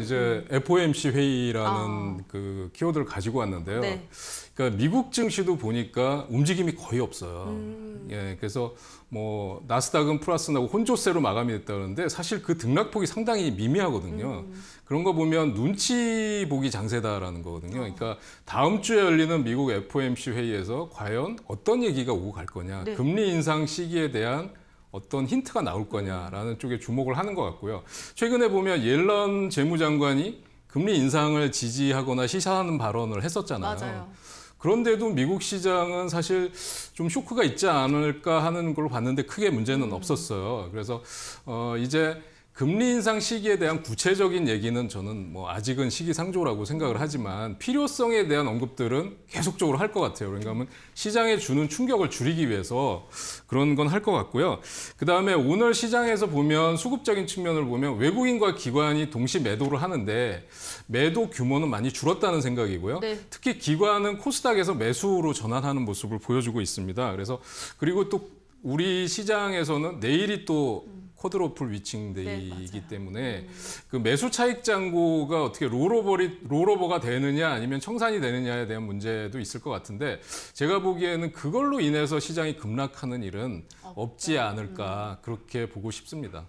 이제 FOMC 회의라는 아. 그 키워드를 가지고 왔는데요. 네. 그러니까 미국 증시도 보니까 움직임이 거의 없어요. 음. 예, 그래서 뭐 나스닥은 플러스 나고 혼조세로 마감이 됐다는데 사실 그 등락폭이 상당히 미미하거든요. 음. 그런 거 보면 눈치 보기 장세다라는 거거든요. 어. 그러니까 다음 주에 열리는 미국 FOMC 회의에서 과연 어떤 얘기가 오고 갈 거냐, 네. 금리 인상 시기에 대한 어떤 힌트가 나올 거냐라는 쪽에 주목을 하는 것 같고요. 최근에 보면 옐런 재무장관이 금리 인상을 지지하거나 시사하는 발언을 했었잖아요. 맞아요. 그런데도 미국 시장은 사실 좀 쇼크가 있지 않을까 하는 걸 봤는데 크게 문제는 음. 없었어요. 그래서 어 이제 금리 인상 시기에 대한 구체적인 얘기는 저는 뭐 아직은 시기상조라고 생각을 하지만 필요성에 대한 언급들은 계속적으로 할 것 같아요. 그러니까 시장에 주는 충격을 줄이기 위해서 그런 건 할 것 같고요. 그다음에 오늘 시장에서 보면 수급적인 측면을 보면 외국인과 기관이 동시 매도를 하는데 매도 규모는 많이 줄었다는 생각이고요. 네. 특히 기관은 코스닥에서 매수로 전환하는 모습을 보여주고 있습니다. 그래서 그리고 또 우리 시장에서는 내일이 또 쿼드로플 위칭데이이기 네, 때문에 음. 그 매수 차익 잔고가 어떻게 롤오버리 롤오버가 되느냐 아니면 청산이 되느냐에 대한 문제도 있을 것 같은데 제가 보기에는 그걸로 인해서 시장이 급락하는 일은 없지 않을까 음. 그렇게 보고 싶습니다.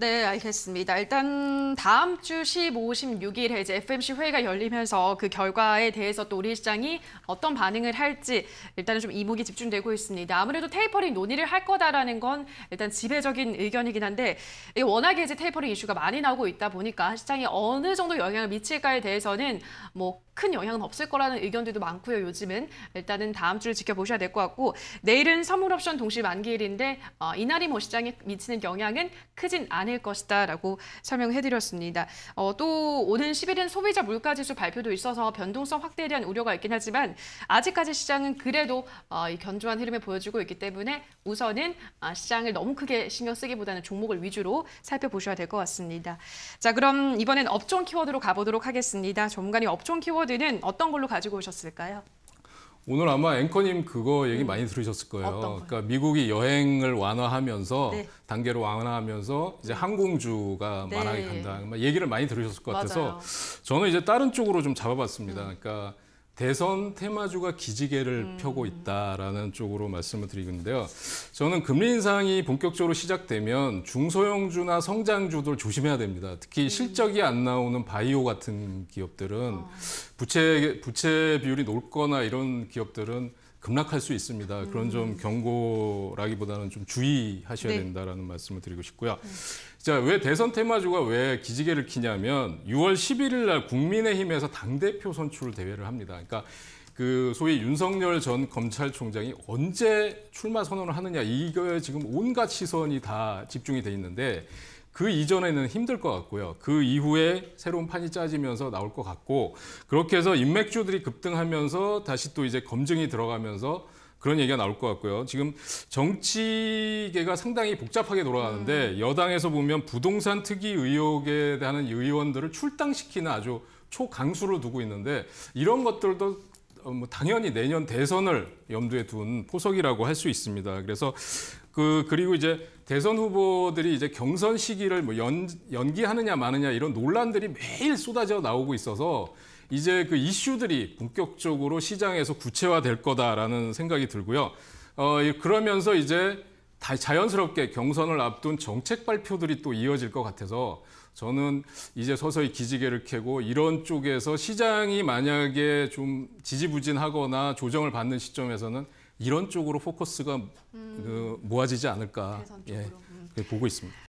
네, 알겠습니다. 일단 다음 주 15, 16일에 이제 FMC 회의가 열리면서 그 결과에 대해서 또 우리 시장이 어떤 반응을 할지 일단은 좀 이목이 집중되고 있습니다. 아무래도 테이퍼링 논의를 할 거다라는 건 일단 지배적인 의견이긴 한데 워낙에 이제 테이퍼링 이슈가 많이 나오고 있다 보니까 시장이 어느 정도 영향을 미칠까에 대해서는 뭐 큰 영향은 없을 거라는 의견들도 많고요. 요즘은 일단은 다음 주를 지켜보셔야 될 것 같고 내일은 선물옵션 동시 만기일인데 어, 이날이 뭐 시장에 미치는 영향은 크진 않을 않을 것이다라고 설명해드렸습니다. 어, 또 오는 10일은 소비자 물가지수 발표도 있어서 변동성 확대에 대한 우려가 있긴 하지만 아직까지 시장은 그래도 어, 이 견조한 흐름을 보여주고 있기 때문에 우선은 아, 시장을 너무 크게 신경 쓰기보다는 종목을 위주로 살펴보셔야 될 것 같습니다. 자 그럼 이번엔 업종 키워드로 가보도록 하겠습니다. 전문가님 업종 키워드는 어떤 걸로 가지고 오셨을까요? 오늘 아마 앵커님 그거 얘기 많이 들으셨을 거예요. 그러니까 미국이 여행을 완화하면서 네. 단계로 완화하면서 이제 네. 항공주가 네. 만화하게 간다. 얘기를 많이 들으셨을 것 같아서 맞아요. 저는 이제 다른 쪽으로 좀 잡아봤습니다. 그러니까 대선 테마주가 기지개를 음. 펴고 있다라는 쪽으로 말씀을 드리는데요. 저는 금리 인상이 본격적으로 시작되면 중소형주나 성장주들 조심해야 됩니다. 특히 음. 실적이 안 나오는 바이오 같은 기업들은 어. 부채 부채 비율이 높거나 이런 기업들은 급락할 수 있습니다. 그런 음. 좀 경고라기보다는 좀 주의하셔야 네. 된다라는 말씀을 드리고 싶고요. 네. 자, 왜 대선 테마주가 왜 기지개를 키냐면 6월 11일 날 국민의힘에서 당대표 선출 대회를 합니다. 그러니까 그 소위 윤석열 전 검찰총장이 언제 출마 선언을 하느냐 이거에 지금 온갖 시선이 다 집중이 돼 있는데 그 이전에는 힘들 것 같고요. 그 이후에 새로운 판이 짜지면서 나올 것 같고 그렇게 해서 인맥주들이 급등하면서 다시 또 이제 검증이 들어가면서 그런 얘기가 나올 것 같고요. 지금 정치계가 상당히 복잡하게 돌아가는데 음. 여당에서 보면 부동산 특위 의혹에 대한 의원들을 출당시키는 아주 초강수를 두고 있는데 이런 것들도 어, 뭐 당연히 내년 대선을 염두에 둔 포석이라고 할 수 있습니다. 그래서 그 그리고 이제 대선 후보들이 이제 경선 시기를 뭐 연, 연기하느냐 마느냐 이런 논란들이 매일 쏟아져 나오고 있어서 이제 그 이슈들이 본격적으로 시장에서 구체화될 거다라는 생각이 들고요. 어, 그러면서 이제 자연스럽게 경선을 앞둔 정책 발표들이 또 이어질 것 같아서 저는 이제 서서히 기지개를 켜고 이런 쪽에서 시장이 만약에 좀 지지부진하거나 조정을 받는 시점에서는 이런 쪽으로 포커스가 그 음. 그 모아지지 않을까 예, 음. 보고 있습니다.